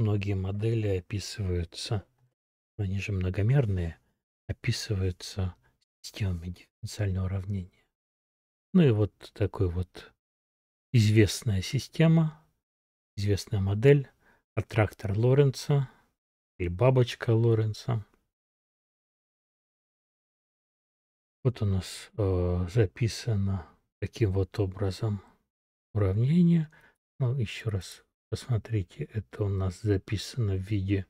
многие модели описываются, они же многомерные, описываются системами дифференциального уравнения. Ну и вот такой вот известная система, известная модель, аттрактор Лоренца или бабочка Лоренца. Вот у нас э, записано таким вот образом уравнение. Ну, еще раз Посмотрите, это у нас записано в виде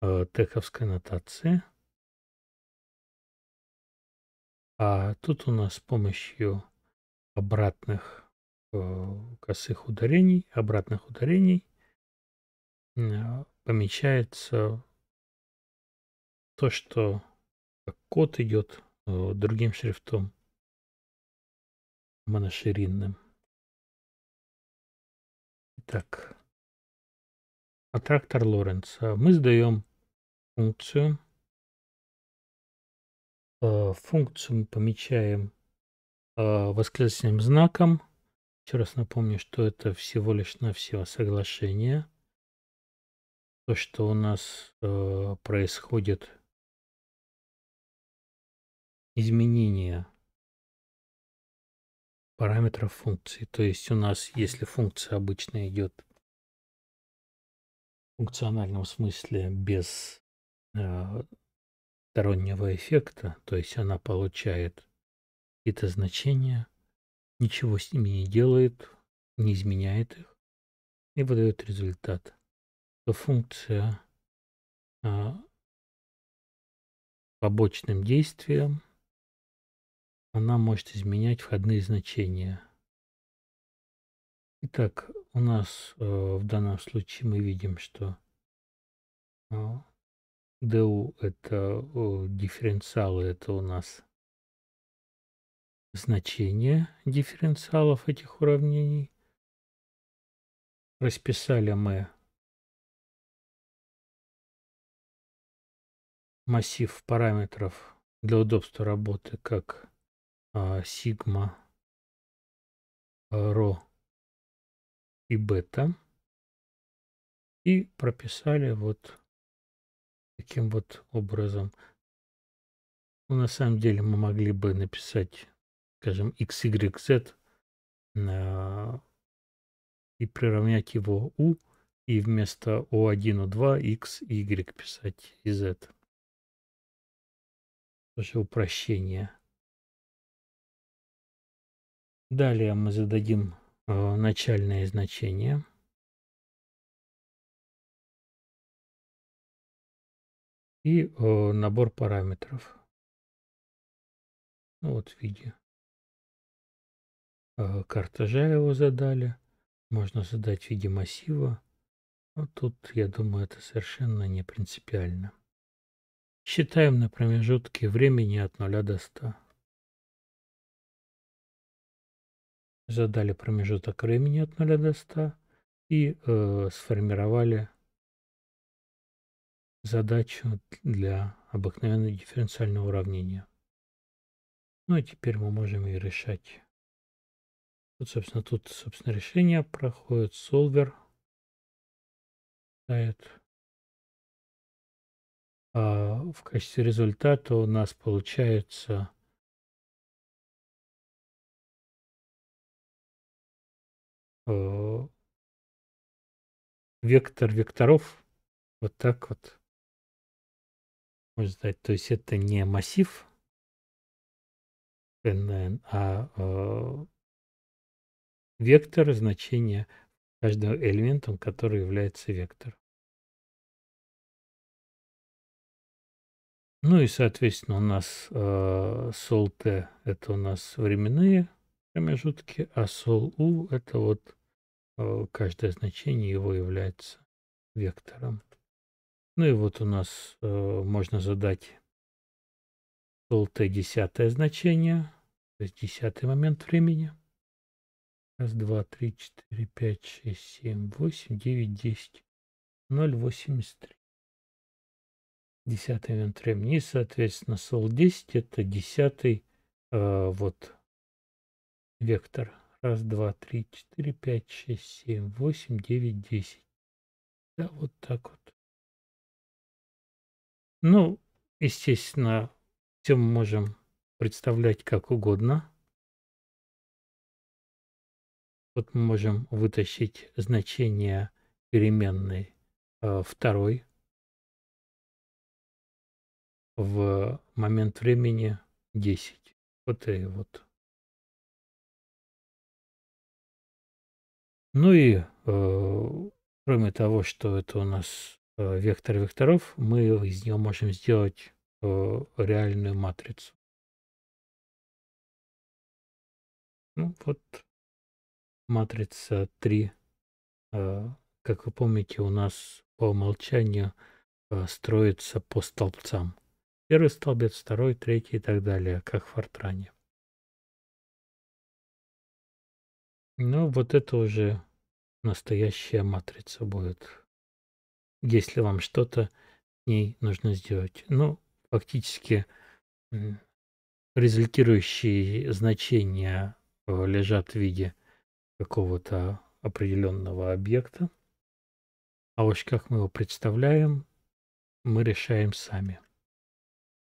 э, тековской нотации. А тут у нас с помощью обратных э, косых ударений, обратных ударений э, помечается то, что код идет э, другим шрифтом моноширинным. Итак, Аттрактор Лоренца Мы сдаем функцию. А, функцию помечаем а, восклицательным знаком. Еще раз напомню, что это всего лишь навсего соглашение. То, что у нас а, происходит изменение параметров функции. То есть у нас, если функция обычно идет функциональном смысле без э, стороннего эффекта, то есть она получает какие-то значения, ничего с ними не делает, не изменяет их и выдает результат, то функция э, побочным действием она может изменять входные значения. Итак, у нас э, в данном случае мы видим, что э, а, ду это э, дифференциалы, это у нас значение дифференциалов этих уравнений. Расписали мы массив параметров для удобства работы как а, сигма а, ро и бета. И прописали вот таким вот образом. Ну, на самом деле мы могли бы написать, скажем, xyz на... и приравнять его u, и вместо o1, o2 x, y писать и z. Тоже упрощение. Далее мы зададим Э, начальное значение. И э, набор параметров. Ну, вот в виде э, картежа его задали. Можно задать в виде массива. Вот тут, я думаю, это совершенно не принципиально. Считаем на промежутке времени от 0 до 100. задали промежуток времени от 0 до 100 и э, сформировали задачу для обыкновенного дифференциального уравнения. Ну и теперь мы можем ее решать. Вот, собственно, тут, собственно, решение проходит solver. А в качестве результата у нас получается Э, вектор векторов вот так вот можно сказать. То есть это не массив nn, а э, вектор значения каждого элемента, который является вектор Ну и, соответственно, у нас э, солты это у нас временные промежутке, а сол u это вот э, каждое значение его является вектором. Ну и вот у нас э, можно задать сол t десятое значение, то есть десятый момент времени. Раз, два, три, четыре, пять, шесть, семь, восемь, девять, десять. Ноль, восемьдесят три. Десятый момент времени. И, соответственно, сол 10 это десятый э, вот вектор. Раз, два, три, четыре, пять, шесть, семь, восемь, девять, десять. Да, вот так вот. Ну, естественно, все мы можем представлять как угодно. Вот мы можем вытащить значение переменной э, второй в момент времени 10. Вот и вот. Ну и, э, кроме того, что это у нас э, вектор векторов, мы из него можем сделать э, реальную матрицу. Ну вот, матрица 3. Э, как вы помните, у нас по умолчанию э, строится по столбцам. Первый столбец, второй, третий и так далее, как в Фортране. Ну, вот это уже настоящая матрица будет, если вам что-то ней нужно сделать. Ну, фактически результирующие значения э, лежат в виде какого-то определенного объекта. А уж как мы его представляем, мы решаем сами.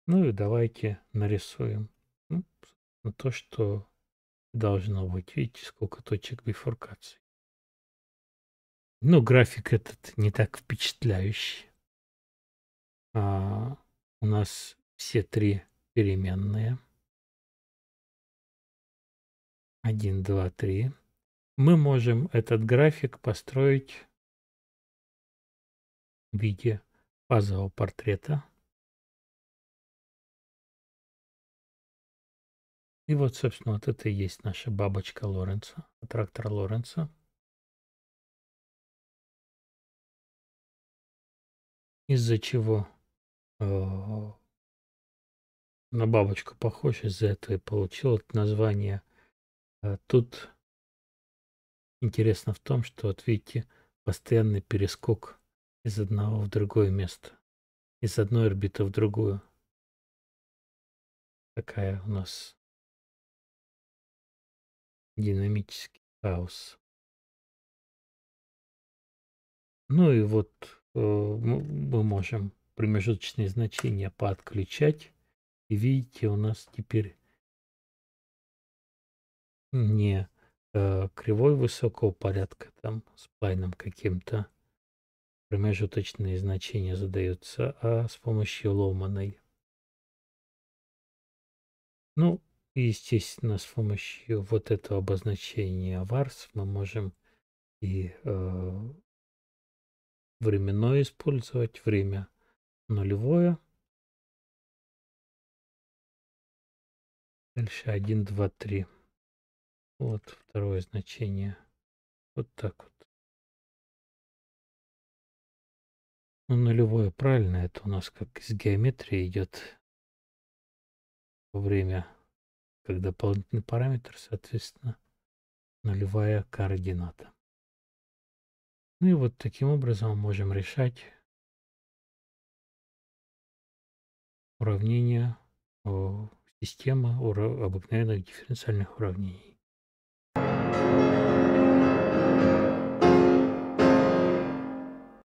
Ну и давайте нарисуем ну, то, что должно быть. Видите, сколько точек бифуркации. Ну, график этот не так впечатляющий. А, у нас все три переменные. 1, 2, 3. Мы можем этот график построить в виде фазового портрета. И вот, собственно, вот это и есть наша бабочка Лоренца, трактор Лоренца. Из-за чего э, на бабочку похож, из-за этого и получил это название. А тут интересно в том, что, вот видите, постоянный перескок из одного в другое место, из одной орбиты в другую. Такая у нас динамический хаос. Ну и вот э, мы можем промежуточные значения подключать. И видите, у нас теперь не э, кривой высокого порядка, там сплайном каким-то промежуточные значения задаются, а с помощью ломаной. Ну, и, естественно, с помощью вот этого обозначения варс мы можем и э, временное использовать, время нулевое. Дальше 1, 2, 3. Вот второе значение. Вот так вот. Ну, нулевое правильно, это у нас как из геометрии идет время как дополнительный параметр, соответственно, нулевая координата. Ну и вот таким образом мы можем решать уравнения системы обыкновенных дифференциальных уравнений.